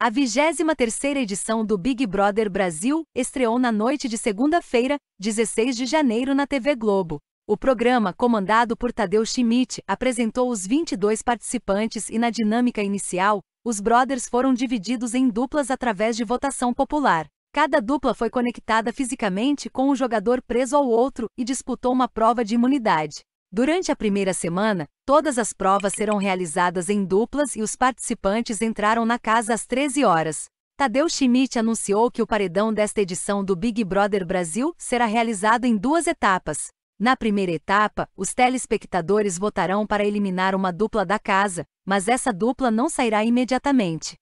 A 23ª edição do Big Brother Brasil estreou na noite de segunda-feira, 16 de janeiro na TV Globo. O programa, comandado por Tadeu Schmidt, apresentou os 22 participantes e na dinâmica inicial, os brothers foram divididos em duplas através de votação popular. Cada dupla foi conectada fisicamente com um jogador preso ao outro e disputou uma prova de imunidade. Durante a primeira semana, todas as provas serão realizadas em duplas e os participantes entraram na casa às 13 horas. Tadeu Schmidt anunciou que o paredão desta edição do Big Brother Brasil será realizado em duas etapas. Na primeira etapa, os telespectadores votarão para eliminar uma dupla da casa, mas essa dupla não sairá imediatamente.